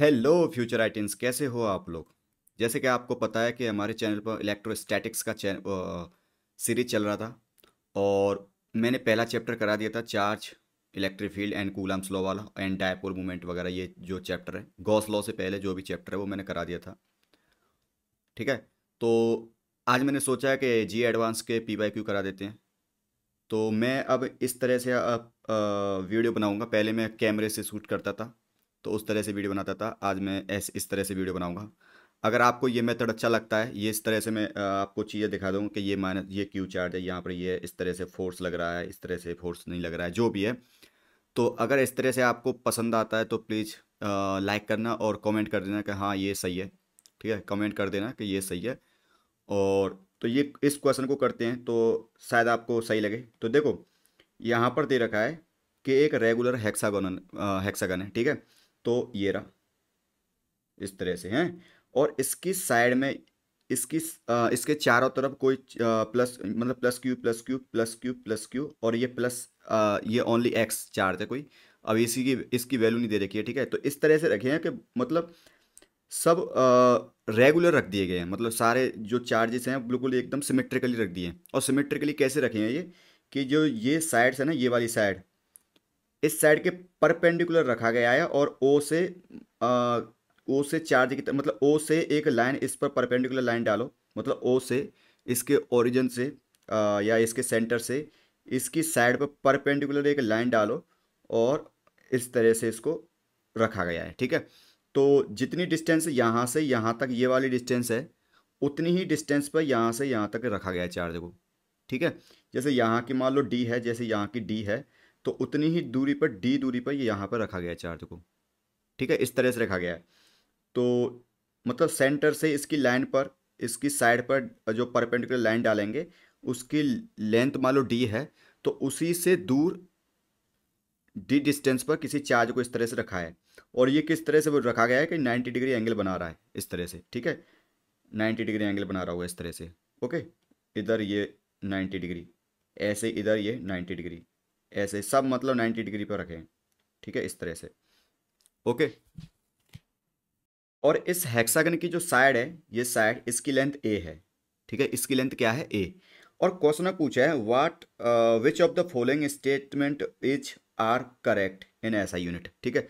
hello future आइटन्स कैसे हो आप लोग जैसे कि आपको पता है कि हमारे चैनल पर इलेक्ट्रोस्टैटिक्स का सीरीज चल रहा था और मैंने पहला चैप्टर करा दिया था charge electric field and Coulomb's law वाला एंड डायपोल मूवमेंट वगैरह ये जो चैप्टर है गॉस लॉ से पहले जो भी चैप्टर है वो मैंने करा दिया था ठीक है तो आज मैंने सोचा है कि जी एडवांस के पी वाई क्यू करा देते हैं तो मैं अब इस तरह से अब वीडियो बनाऊंगा पहले मैं कैमरे से शूट करता था तो उस तरह से वीडियो बनाता था आज मैं ऐसे इस तरह से वीडियो बनाऊँगा अगर आपको ये मेथड अच्छा लगता है ये इस तरह से मैं आपको चीज़ें दिखा दूँ कि ये माइनस ये क्यू चार्ज है यहाँ पर ये इस तरह से फोर्स लग रहा है इस तरह से फोर्स नहीं लग रहा है जो भी है तो अगर इस तरह से आपको पसंद आता है तो प्लीज़ लाइक करना और कॉमेंट कर देना कि हाँ ये सही है ठीक है कमेंट कर देना कि ये सही है और तो ये इस क्वेश्चन को करते हैं तो शायद आपको सही लगे तो देखो यहाँ पर दे रखा है कि एक रेगुलर हेक्सागोनल हेक्सागन है ठीक है तो ये रहा इस तरह से हैं और इसकी साइड में इसकी आ, इसके चारों तरफ कोई आ, प्लस मतलब plus Q plus Q plus Q plus Q और ये प्लस आ, ये ओनली एक्स चार्ज है कोई अब इसी की इसकी वैल्यू नहीं दे रखी है ठीक है तो इस तरह से रखे हैं कि मतलब सब रेगुलर रख दिए गए हैं मतलब सारे जो चार्जेस हैं बिल्कुल एकदम सिमेट्रिकली रख दिए हैं और सिमेट्रिकली कैसे रखे हैं ये कि जो ये साइड्स है ना ये वाली साइड इस साइड के परपेंडिकुलर रखा गया है और ओ से आ, ओ से चार्ज की मतलब ओ से एक लाइन इस पर परपेंडिकुलर लाइन डालो मतलब ओ से इसके ओरिजिन से आ, या इसके सेंटर से इसकी साइड पर परपेंडिकुलर एक लाइन डालो और इस तरह से इसको रखा गया है ठीक है तो जितनी डिस्टेंस यहाँ से यहाँ तक ये वाली डिस्टेंस है उतनी ही डिस्टेंस पर यहाँ से यहाँ तक रखा गया है चार्ज को ठीक है जैसे यहाँ की मान लो डी है जैसे यहाँ की डी है तो उतनी ही दूरी पर डी दूरी पर ये यहाँ पर रखा गया है चार्ज को ठीक है इस तरह से रखा गया है तो मतलब सेंटर से इसकी लाइन पर इसकी साइड पर जो परपेंडिकुलर लाइन डालेंगे उसकी लेंथ मान लो डी है तो उसी से दूर डी डिस्टेंस पर किसी चार्ज को इस तरह से रखा है और ये किस तरह से वो रखा गया है कि 90 डिग्री एंगल बना रहा है इस तरह से ठीक है 90 डिग्री एंगल बना रहा होगा इस तरह से ओके इधर ये 90 डिग्री ऐसे इधर ये 90 डिग्री ऐसे सब मतलब 90 डिग्री पर रखें ठीक है इस तरह से ओके और इस हेक्सागन की जो साइड है ये साइड इसकी लेंथ ए है ठीक है इसकी लेंथ क्या है ए और क्वेश्चन पूछा है what which of the following statement is are correct in ऐसा यूनिट ठीक है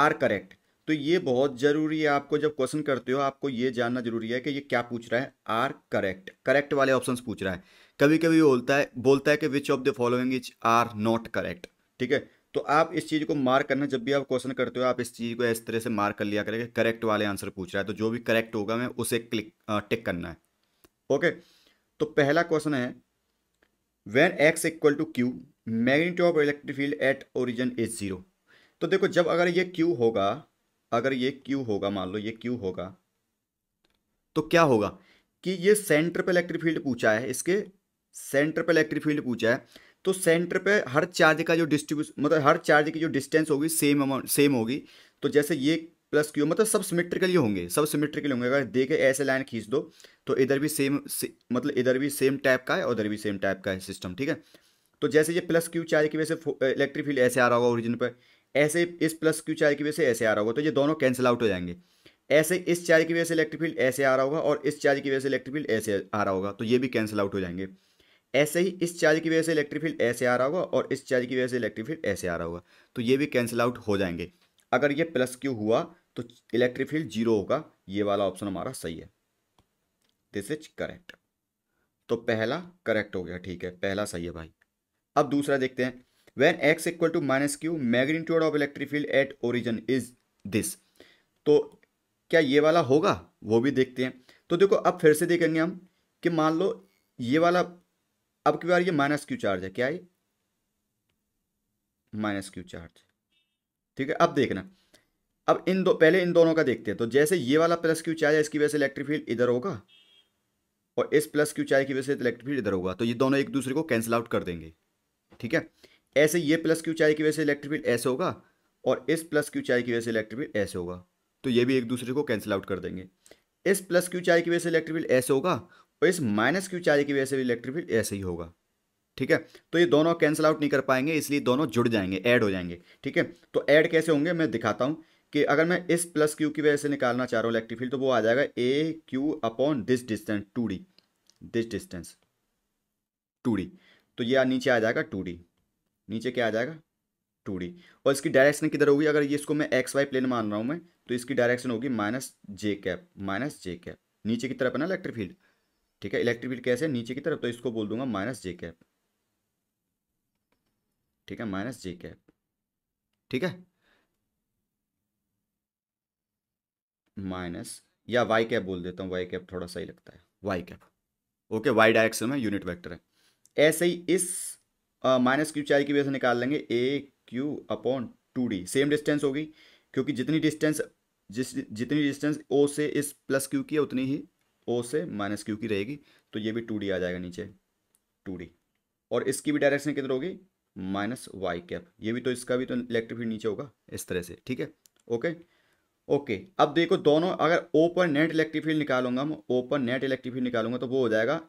आर करेक्ट तो ये बहुत ज़रूरी है आपको जब क्वेश्चन करते हो आपको ये जानना जरूरी है कि ये क्या पूछ रहा है आर करेक्ट करेक्ट वाले ऑप्शन पूछ रहा है कभी कभी बोलता है बोलता है कि which of the following is are not correct ठीक है तो आप इस चीज़ को मार्क करना जब भी आप क्वेश्चन करते हो आप इस चीज़ को इस तरह से मार्क कर लिया करेंगे करेक्ट वाले आंसर पूछ रहा है तो जो भी करेक्ट होगा मैं उसे क्लिक टिक करना है ओके तो पहला क्वेश्चन है when X equal to Q magnet of electric field at origin is zero तो देखो जब अगर ये क्यू होगा अगर ये क्यू होगा मान लो ये क्यू होगा तो क्या होगा कि ये सेंटर पर इलेक्ट्रिक फील्ड पूछा है इसके सेंटर पर इलेक्ट्रिक फील्ड पूछा है तो सेंटर पे हर चार्ज का जो डिस्ट्रीब्यूशन मतलब हर चार्ज की जो डिस्टेंस होगी सेम अमाउंट सेम होगी तो जैसे ये प्लस क्यू मतलब सब सिमेट्रिकली होंगे सब सिमेट्रिकली होंगे अगर देखे ऐसे लाइन खींच दो तो इधर भी सेम से, मतलब इधर भी सेम टाइप का है और उधर भी सेम टाइप का है सिस्टम ठीक है तो जैसे ये प्लस क्यू चार्ज की वजह से इलेक्ट्रिक फील्ड ऐसे आ रहा होगा ओरिजिन पर ऐसे इस प्लस क्यू चार्ज की वजह से ऐसे आ रहा होगा तो ये दोनों कैंसिल आउट हो जाएंगे ऐसे इस चार्ज की वजह से इलेक्ट्रिक फील्ड ऐसे आ रहा होगा और इस चार्ज की वजह से इलेक्ट्रिक फील्ड ऐसे आ रहा होगा तो ये भी कैंसिल आउट हो जाएंगे ऐसे ही इस चार्ज की वजह से इलेक्ट्रिक फील्ड ऐसे आ रहा होगा और इस चार्ज की वजह से इलेक्ट्रिक फील्ड ऐसे आ रहा होगा तो ये भी कैंसिल आउट हो जाएंगे अगर ये प्लस क्यू हुआ तो इलेक्ट्रिक फील्ड जीरो होगा ये वाला ऑप्शन हमारा सही है दिस इज करेक्ट तो पहला करेक्ट हो गया ठीक है पहला सही है भाई अब दूसरा देखते हैं when X equal to minus Q magnitude of electric field at origin is this तो क्या ये वाला होगा वो भी देखते हैं तो देखो अब फिर से देखेंगे हम कि मान लो ये वाला अब की बार ये माइनस क्यू चार्ज है क्या ये माइनस क्यू चार्ज ठीक है अब देखना अब इन दो पहले इन दोनों का देखते हैं तो जैसे ये वाला प्लस क्यू चार्ज है इसकी वजह से इलेक्ट्रिक फील्ड इधर होगा और इस प्लस क्यू चार्ज की वजह से इलेक्ट्रिक फील्ड इधर होगा तो ये दोनों एक दूसरे को कैंसिल आउट कर देंगे ठीक है ऐसे ये प्लस क्यू चार्ज की वजह से इलेक्ट्रिक फील्ड ऐसे होगा और इस प्लस क्यू चार्ज की वजह से इलेक्ट्रिक फील्ड ऐसे होगा तो ये भी एक दूसरे को कैंसिल आउट कर देंगे इस प्लस क्यू चार्ज की वजह से इलेक्ट्रिक फील्ड ऐसे होगा और इस माइनस क्यू चार्ज की वजह से भी इलेक्ट्रिक फील्ड ऐसे ही होगा ठीक है तो ये दोनों कैंसिल आउट नहीं कर पाएंगे इसलिए दोनों जुड़ जाएंगे ऐड हो जाएंगे ठीक है तो ऐड कैसे होंगे मैं दिखाता हूँ कि अगर मैं इस प्लस क्यू की वजह से निकालना चाह रहा हूँ इलेक्ट्रिक फील्ड तो वो आ जाएगा A Q upon this distance two D this distance two D तो ये नीचे आ जाएगा टू डी नीचे क्या आ जाएगा टू डी और इसकी डायरेक्शन किधर होगी अगर ये इसको मैं एक्स वाई प्लेन मान रहा हूँ मैं तो इसकी डायरेक्शन होगी minus J cap minus J cap नीचे की तरफ है ना इलेक्ट्रिक फील्ड ठीक है इलेक्ट्रिक फील्ड कैसे नीचे की तरफ तो इसको बोल दूंगा माइनस जे कैप ठीक है माइनस जे कैप ठीक है माइनस या वाई कैप बोल देता हूं वाई कैप थोड़ा सही लगता है Y cap okay Y direction में यूनिट वेक्टर है ऐसे ही इस माइनस क्यू चार की वजह से निकाल लेंगे A Q upon two D same distance होगी क्योंकि जितनी डिस्टेंस जिस जितनी डिस्टेंस ओ से इस प्लस क्यू की है उतनी ही ओ से माइनस क्यू की रहेगी तो ये भी टू डी आ जाएगा नीचे टू डी और इसकी भी डायरेक्शन किधर होगी माइनस वाई कैप ये भी तो इसका भी तो इलेक्ट्रिक फील्ड नीचे होगा इस तरह से ठीक है ओके ओके अब देखो दोनों अगर ओ पर नेट इलेक्ट्रिक फील्ड निकालूंगा मैं ओ पर नेट इलेक्ट्रिक फील्ड निकालूंगा तो वो हो जाएगा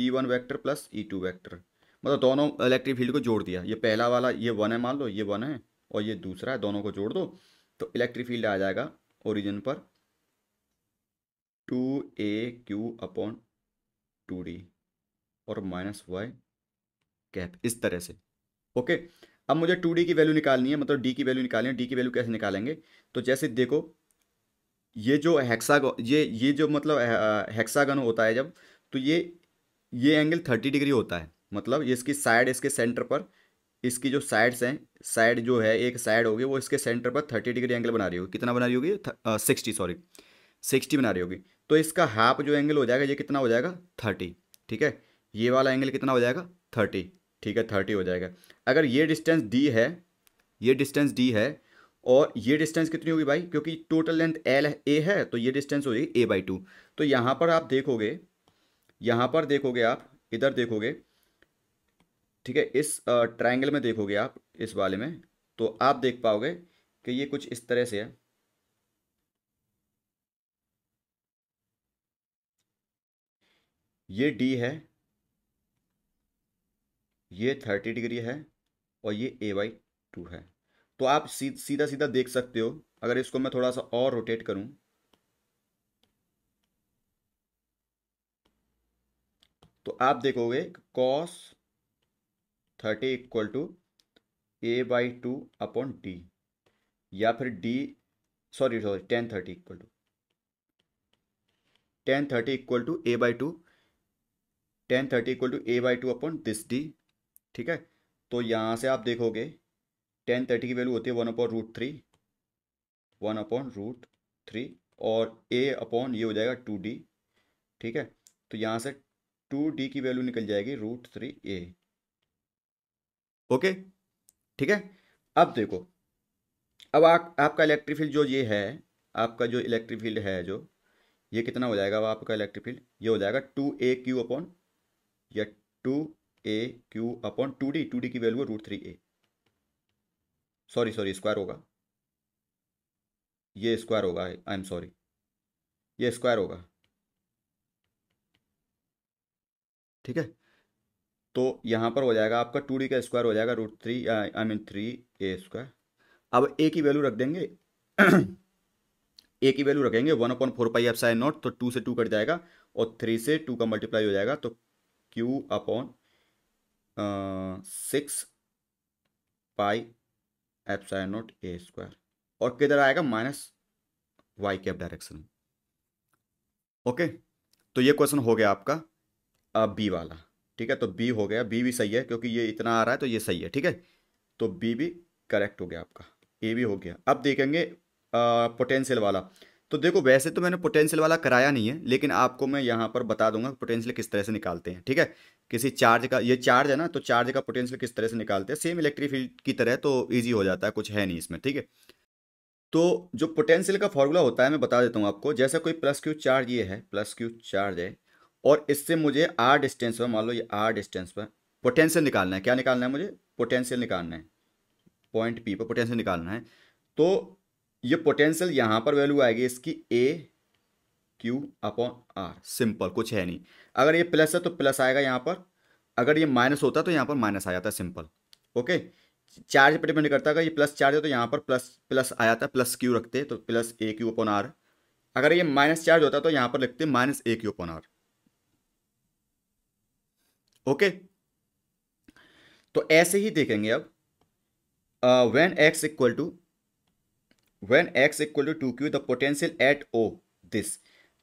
E one vector plus E two vector मतलब दोनों इलेक्ट्रिक फील्ड को जोड़ दिया ये पहला वाला ये वन है मान लो ये वन है और ये दूसरा है दोनों को जोड़ दो तो इलेक्ट्रिक फील्ड आ जाएगा ओरिजिन पर two A Q upon two D और माइनस वाई कैप इस तरह से ओके अब मुझे टू डी की वैल्यू निकालनी है मतलब डी की वैल्यू निकालनी है डी की वैल्यू कैसे निकालेंगे तो जैसे देखो ये जो हेक्सागन ये ये जो मतलब हेक्सागन होता है जब तो ये ये एंगल थर्टी डिग्री होता है मतलब इसकी साइड इसके सेंटर पर इसकी जो साइड्स हैं साइड जो है एक साइड होगी वो इसके सेंटर पर थर्टी डिग्री एंगल बना रही होगी कितना बना रही होगी सिक्सटी सॉरी सिक्सटी बना रही होगी तो इसका हाफ जो एंगल हो जाएगा ये कितना हो जाएगा थर्टी ठीक है ये वाला एंगल कितना हो जाएगा थर्टी ठीक है थर्टी हो जाएगा अगर ये डिस्टेंस डी है ये डिस्टेंस डी है और ये डिस्टेंस कितनी होगी भाई क्योंकि टोटल लेंथ एल ए है तो ये डिस्टेंस हो जाएगी ए बाई टू तो यहाँ पर आप देखोगे यहाँ पर देखोगे आप इधर देखोगे ठीक है इस ट्रायंगल में देखोगे आप इस वाले में तो आप देख पाओगे कि ये कुछ इस तरह से है ये डी है ये थर्टी डिग्री है और ये ए बाई टू है तो आप सी, सीधा सीधा देख सकते हो अगर इसको मैं थोड़ा सा और रोटेट करूं तो आप देखोगे cos thirty equal to A by two upon D या फिर D sorry sorry tan thirty equal to tan thirty equal to A by two tan thirty equal to A by two upon this D ठीक है तो यहाँ से आप देखोगे ten thirty की वैल्यू होती है one upon root three one upon root three और ए अपॉन ये हो जाएगा टू डी ठीक है तो यहाँ से टू डी की वैल्यू निकल जाएगी रूट थ्री ए ओके ठीक है अब देखो अब आ, आपका इलेक्ट्रिक फील्ड जो ये है आपका जो इलेक्ट्रिक फील्ड है जो ये कितना हो जाएगा अब आपका इलेक्ट्रिक फील्ड ये हो जाएगा टू ए क्यू अपॉन या two A Q upon two D two D की वैल्यू है root three A sorry sorry square होगा ये स्क्वायर होगा आई एम सॉरी ये स्क्वायर होगा ठीक है तो यहां पर हो जाएगा आपका टू डी का स्क्वायर हो जाएगा root three I mean three A square अब ए की वैल्यू रख देंगे ए की वैल्यू रखेंगे one upon four pi epsilon naught तो टू से टू कट जाएगा और थ्री से टू का मल्टीप्लाई हो जाएगा तो Q upon six pi epsilon naught A square और किधर आएगा माइनस वाई के डायरेक्शन में ओके तो ये क्वेश्चन हो गया आपका अब uh, बी वाला ठीक है तो बी हो गया बी भी सही है क्योंकि ये इतना आ रहा है तो ये सही है ठीक है तो बी भी करेक्ट हो गया आपका ए भी हो गया अब देखेंगे पोटेंशियल uh, वाला तो देखो वैसे तो मैंने पोटेंशियल वाला कराया नहीं है लेकिन आपको मैं यहाँ पर बता दूंगा पोटेंशियल किस तरह से निकालते हैं ठीक है किसी चार्ज का ये चार्ज है ना तो चार्ज का पोटेंशियल किस तरह से निकालते हैं सेम इलेक्ट्रिक फील्ड की तरह तो ईजी हो जाता है कुछ है नहीं इसमें ठीक है तो जो पोटेंशियल का फॉर्मूला होता है मैं बता देता हूँ आपको जैसा कोई प्लस क्यू चार्ज ये है प्लस क्यू चार्ज है और इससे मुझे आर डिस्टेंस पर मान लो ये आर डिस्टेंस पर पोटेंशियल निकालना है क्या निकालना है मुझे पोटेंशियल निकालना है पॉइंट पी पर पोटेंशियल निकालना है तो ये पोटेंशियल यहां पर वैल्यू आएगी इसकी A Q upon R simple कुछ है नहीं अगर ये प्लस है तो प्लस आएगा यहां पर अगर ये माइनस होता है तो यहां पर माइनस आ जाता है सिंपल ओके चार्ज पर डिपेंड करता है अगर ये प्लस चार्ज है तो यहां पर प्लस प्लस आ जाता है प्लस क्यू रखते तो plus A Q upon R अगर ये माइनस चार्ज होता है तो यहां पर लिखते minus A Q upon R okay तो ऐसे ही देखेंगे अब when X equal to when X equal to two Q the potential at O this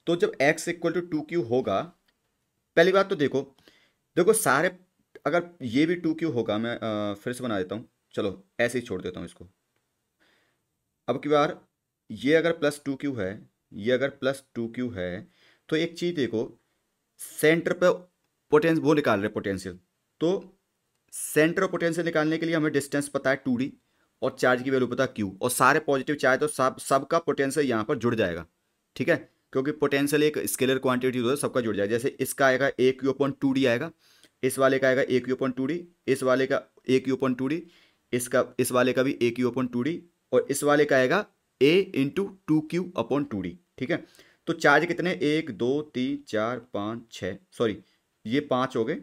तो जब X equal to two Q होगा पहली बात तो देखो देखो सारे अगर ये भी टू क्यू होगा मैं आ, फिर से बना देता हूँ चलो ऐसे ही छोड़ देता हूँ इसको अब की बार ये अगर प्लस टू क्यू है ये अगर प्लस टू क्यू है तो एक चीज़ देखो सेंटर पर पोटेंस वो निकाल रहे पोटेंशियल तो सेंटर पोटेंशियल निकालने के लिए हमें डिस्टेंस पता है टू डी और चार्ज की वैल्यू पता क्यू और सारे पॉजिटिव चार्ज तो सब सबका पोटेंशियल यहाँ पर जुड़ जाएगा ठीक है क्योंकि पोटेंशियल एक स्केलर क्वांटिटी होता है सबका जुड़ जाएगा जैसे इसका आएगा A Q upon two D आएगा इस वाले का आएगा A Q upon two D इस वाले का A Q upon two D इसका इस वाले का भी A Q upon two D और इस वाले का आएगा A into two Q upon two D ठीक है तो चार्ज कितने एक दो तीन चार पाँच छः सॉरी ये पाँच हो गए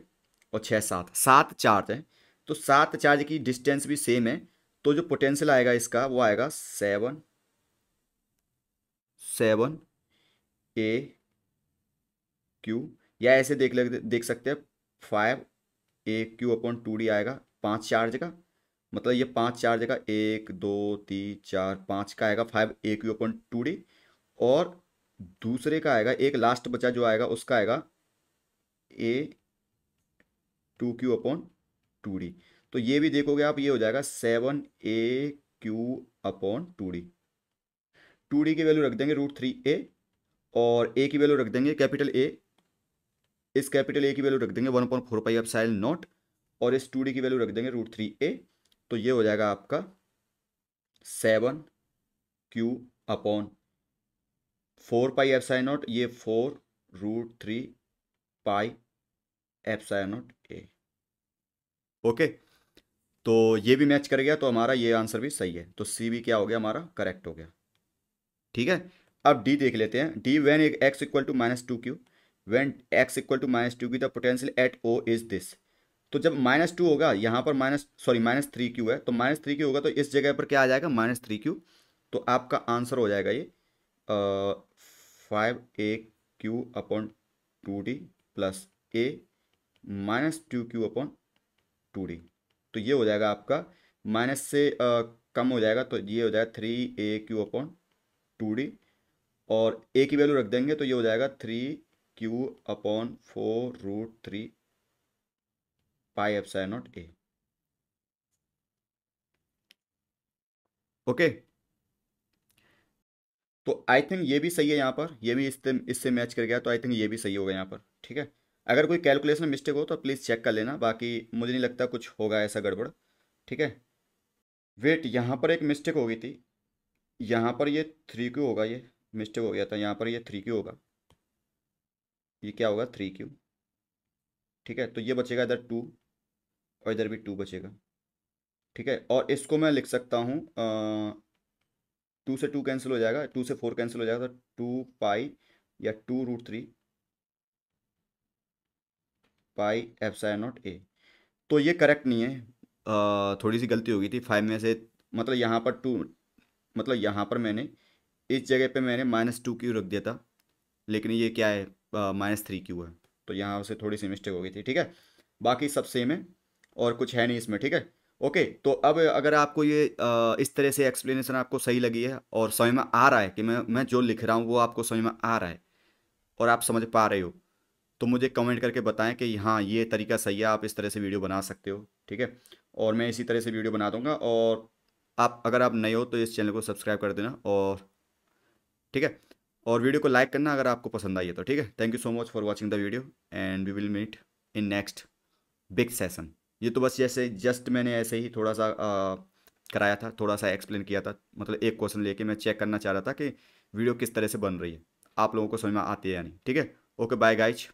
और छः सात सात चार्ज हैं तो सात चार्ज की डिस्टेंस भी सेम है तो जो पोटेंशियल आएगा इसका वो आएगा सेवन सेवन ए क्यू या ऐसे देख ले देख सकते हैं five A Q upon two D आएगा पांच चार्ज का मतलब ये पांच चार्ज का एक दो तीन चार पांच का आएगा five A Q upon two D और दूसरे का आएगा एक लास्ट बचा जो आएगा उसका आएगा A two Q upon two D तो ये भी देखोगे आप ये हो जाएगा seven A Q upon two D two D की वैल्यू रख देंगे रूट थ्री ए और ए की वैल्यू रख देंगे कैपिटल ए इस कैपिटल ए की वैल्यू रख देंगे one point four pi F naught और इस टू डी की वैल्यू रख देंगे रूट थ्री ए तो ये हो जाएगा आपका seven Q upon four pi epsilon naught ये four root three pi epsilon naught A okay तो ये भी मैच कर गया तो हमारा ये आंसर भी सही है तो सी भी क्या हो गया हमारा करेक्ट हो गया ठीक है अब डी देख लेते हैं D when X equal to minus two Q when X equal to minus two की the potential at O is this तो जब माइनस टू होगा यहाँ पर minus sorry minus three Q है तो माइनस थ्री क्यू होगा तो इस जगह पर क्या आ जाएगा माइनस थ्री क्यू तो आपका आंसर हो जाएगा ये five A Q upon two D plus A minus two Q upon two D तो ये हो जाएगा आपका माइनस से आ, कम हो जाएगा तो ये हो जाएगा three A Q upon two D और ए की वैल्यू रख देंगे तो ये हो जाएगा three Q upon four root three pi epsilon naught A okay तो आई थिंक ये भी सही है यहाँ पर ये भी इससे इससे मैच कर गया तो आई थिंक ये भी सही होगा यहाँ पर ठीक है अगर कोई कैलकुलेशन में मिस्टेक हो तो प्लीज़ चेक कर लेना बाकी मुझे नहीं लगता कुछ होगा ऐसा गड़बड़ ठीक है वेट यहाँ पर एक मिस्टेक हो गई थी यहाँ पर ये थ्री क्यू होगा ये मिस्टेक हो गया था यहाँ पर ये थ्री क्यू होगा ये क्या होगा थ्री क्यू ठीक है तो ये बचेगा इधर टू और इधर भी टू बचेगा ठीक है और इसको मैं लिख सकता हूँ टू से टू कैंसिल हो जाएगा टू से फोर कैंसिल हो जाएगा तो टू पाई या two root three pi epsilon naught A तो ये करेक्ट नहीं है आ, थोड़ी सी गलती हो गई थी फाइव में से मतलब यहाँ पर टू मतलब यहाँ पर मैंने इस जगह पे मैंने माइनस टू क्यू रख दिया था लेकिन ये क्या है माइनस थ्री क्यू है तो यहाँ से थोड़ी सी मिस्टेक हो गई थी ठीक है बाकी सब सेम है और कुछ है नहीं इसमें ठीक है ओके तो अब अगर आपको ये आ, इस तरह से एक्सप्लेनेशन आपको सही लगी है और समझ में आ रहा है कि मैं मैं जो लिख रहा हूँ वो आपको समझ में आ रहा है और आप समझ पा रहे हो तो मुझे कमेंट करके बताएं कि हाँ ये तरीका सही है आप इस तरह से वीडियो बना सकते हो ठीक है और मैं इसी तरह से वीडियो बना दूंगा और आप अगर आप नए हो तो इस चैनल को सब्सक्राइब कर देना और ठीक है और वीडियो को लाइक करना अगर आपको पसंद आई है तो ठीक है thank you so much for watching the video and we will meet in next big session ये तो बस जैसे जस्ट मैंने ऐसे ही थोड़ा सा आ, कराया था थोड़ा सा एक्सप्लेन किया था मतलब एक क्वेश्चन लेके मैं चेक करना चाह रहा था कि वीडियो किस तरह से बन रही है आप लोगों को समझ में आती है या नहीं ठीक है ओके बाय गाइज